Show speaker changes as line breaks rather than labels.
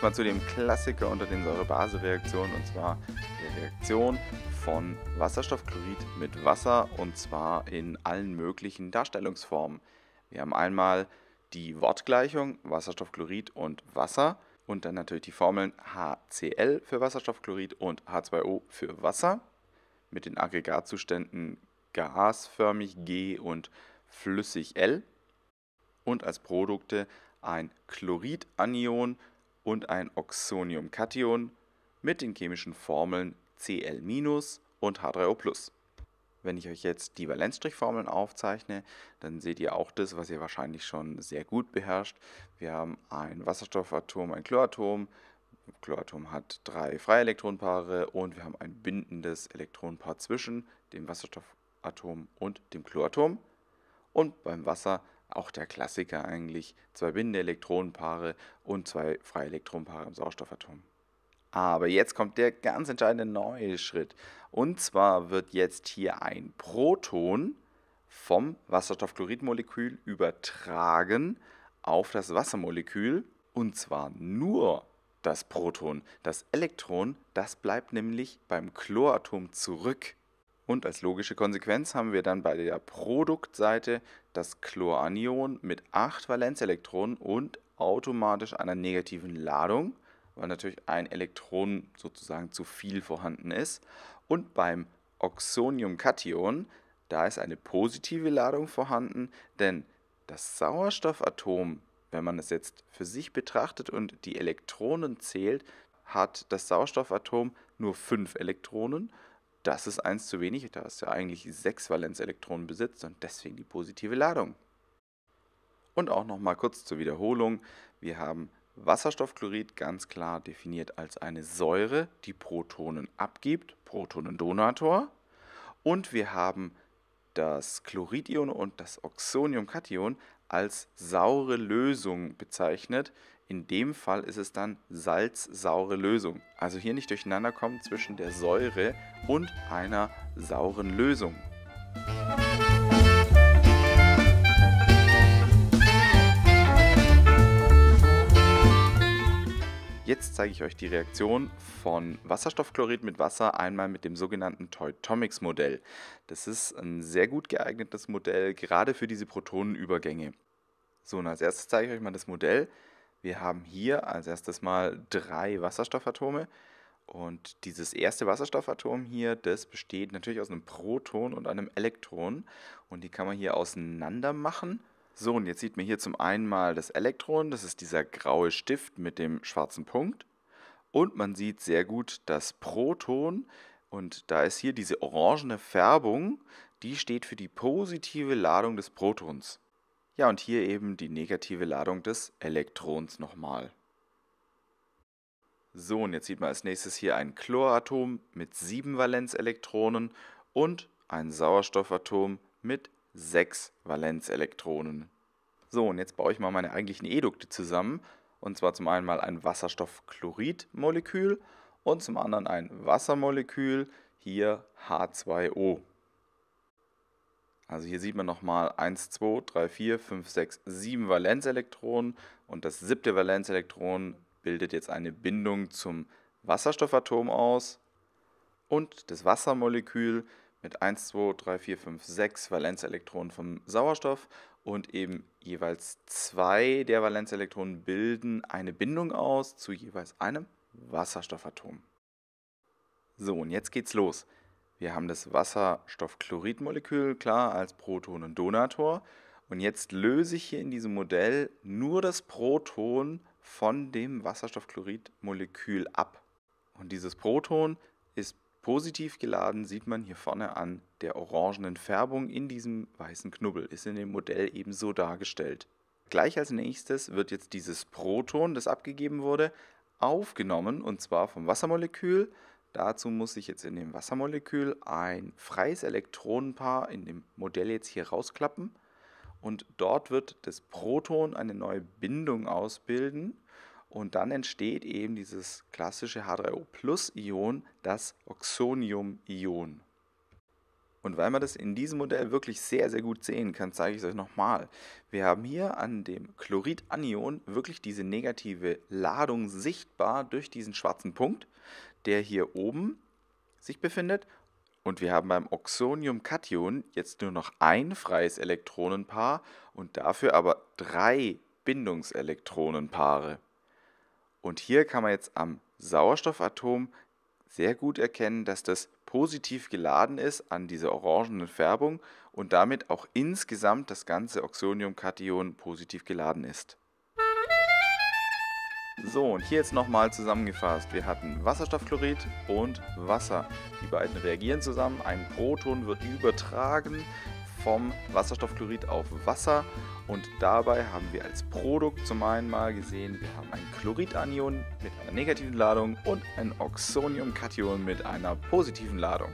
jetzt mal zu dem Klassiker unter den Säure-Base-Reaktionen und zwar der Reaktion von Wasserstoffchlorid mit Wasser und zwar in allen möglichen Darstellungsformen. Wir haben einmal die Wortgleichung Wasserstoffchlorid und Wasser und dann natürlich die Formeln HCl für Wasserstoffchlorid und H2O für Wasser mit den Aggregatzuständen gasförmig G und flüssig L und als Produkte ein Chloridanion und ein Oxoniumkation mit den chemischen Formeln Cl- und H3O+. Wenn ich euch jetzt die Valenzstrichformeln aufzeichne, dann seht ihr auch das, was ihr wahrscheinlich schon sehr gut beherrscht. Wir haben ein Wasserstoffatom, ein Chloratom. Chloratom hat drei freie Elektronenpaare und wir haben ein bindendes Elektronenpaar zwischen dem Wasserstoffatom und dem Chloratom. Und beim Wasser auch der Klassiker eigentlich, zwei Bindeelektronenpaare und zwei freie Elektronenpaare im Sauerstoffatom. Aber jetzt kommt der ganz entscheidende neue Schritt. Und zwar wird jetzt hier ein Proton vom Wasserstoffchloridmolekül übertragen auf das Wassermolekül. Und zwar nur das Proton. Das Elektron, das bleibt nämlich beim Chloratom zurück. Und als logische Konsequenz haben wir dann bei der Produktseite das Chloranion mit 8 Valenzelektronen und automatisch einer negativen Ladung, weil natürlich ein Elektron sozusagen zu viel vorhanden ist. Und beim Oxoniumkation, da ist eine positive Ladung vorhanden, denn das Sauerstoffatom, wenn man es jetzt für sich betrachtet und die Elektronen zählt, hat das Sauerstoffatom nur 5 Elektronen das ist eins zu wenig, da es ja eigentlich sechs Valenzelektronen besitzt und deswegen die positive Ladung. Und auch nochmal kurz zur Wiederholung. Wir haben Wasserstoffchlorid ganz klar definiert als eine Säure, die Protonen abgibt, Protonendonator. Und wir haben das Chloridion und das Oxoniumkation als saure Lösung bezeichnet. In dem Fall ist es dann salzsaure Lösung. Also hier nicht durcheinander kommen zwischen der Säure und einer sauren Lösung. Jetzt zeige ich euch die Reaktion von Wasserstoffchlorid mit Wasser einmal mit dem sogenannten Teutomics Modell. Das ist ein sehr gut geeignetes Modell, gerade für diese Protonenübergänge. So, und als erstes zeige ich euch mal das Modell. Wir haben hier als erstes mal drei Wasserstoffatome. Und dieses erste Wasserstoffatom hier, das besteht natürlich aus einem Proton und einem Elektron. Und die kann man hier auseinander machen. So, und jetzt sieht man hier zum einen mal das Elektron, das ist dieser graue Stift mit dem schwarzen Punkt. Und man sieht sehr gut das Proton und da ist hier diese orangene Färbung, die steht für die positive Ladung des Protons. Ja, und hier eben die negative Ladung des Elektrons nochmal. So, und jetzt sieht man als nächstes hier ein Chloratom mit sieben Valenzelektronen und ein Sauerstoffatom mit sechs Valenzelektronen. So, und jetzt baue ich mal meine eigentlichen Edukte zusammen. Und zwar zum einen mal ein Wasserstoffchloridmolekül und zum anderen ein Wassermolekül, hier H2O. Also hier sieht man nochmal 1, 2, 3, 4, 5, 6, 7 Valenzelektronen und das siebte Valenzelektron bildet jetzt eine Bindung zum Wasserstoffatom aus und das Wassermolekül mit 1, 2, 3, 4, 5, 6 Valenzelektronen vom Sauerstoff und eben jeweils zwei der Valenzelektronen bilden eine Bindung aus zu jeweils einem Wasserstoffatom. So, und jetzt geht's los. Wir haben das Wasserstoffchloridmolekül, klar, als Proton und Donator. Und jetzt löse ich hier in diesem Modell nur das Proton von dem Wasserstoffchloridmolekül ab. Und dieses Proton ist Positiv geladen sieht man hier vorne an der orangenen Färbung in diesem weißen Knubbel, ist in dem Modell ebenso dargestellt. Gleich als nächstes wird jetzt dieses Proton, das abgegeben wurde, aufgenommen und zwar vom Wassermolekül. Dazu muss ich jetzt in dem Wassermolekül ein freies Elektronenpaar in dem Modell jetzt hier rausklappen und dort wird das Proton eine neue Bindung ausbilden und dann entsteht eben dieses klassische H3O-Plus-Ion, das Oxonium-Ion. Und weil man das in diesem Modell wirklich sehr, sehr gut sehen kann, zeige ich es euch nochmal. Wir haben hier an dem Chloridanion wirklich diese negative Ladung sichtbar durch diesen schwarzen Punkt, der hier oben sich befindet. Und wir haben beim Oxonium-Kation jetzt nur noch ein freies Elektronenpaar und dafür aber drei Bindungselektronenpaare. Und hier kann man jetzt am Sauerstoffatom sehr gut erkennen, dass das positiv geladen ist an dieser orangenen Färbung und damit auch insgesamt das ganze Oxoniumkation positiv geladen ist. So, und hier jetzt nochmal zusammengefasst. Wir hatten Wasserstoffchlorid und Wasser. Die beiden reagieren zusammen, ein Proton wird übertragen vom Wasserstoffchlorid auf Wasser und dabei haben wir als Produkt zum einen mal gesehen, wir haben ein Chloridanion mit einer negativen Ladung und ein Oxoniumkation mit einer positiven Ladung.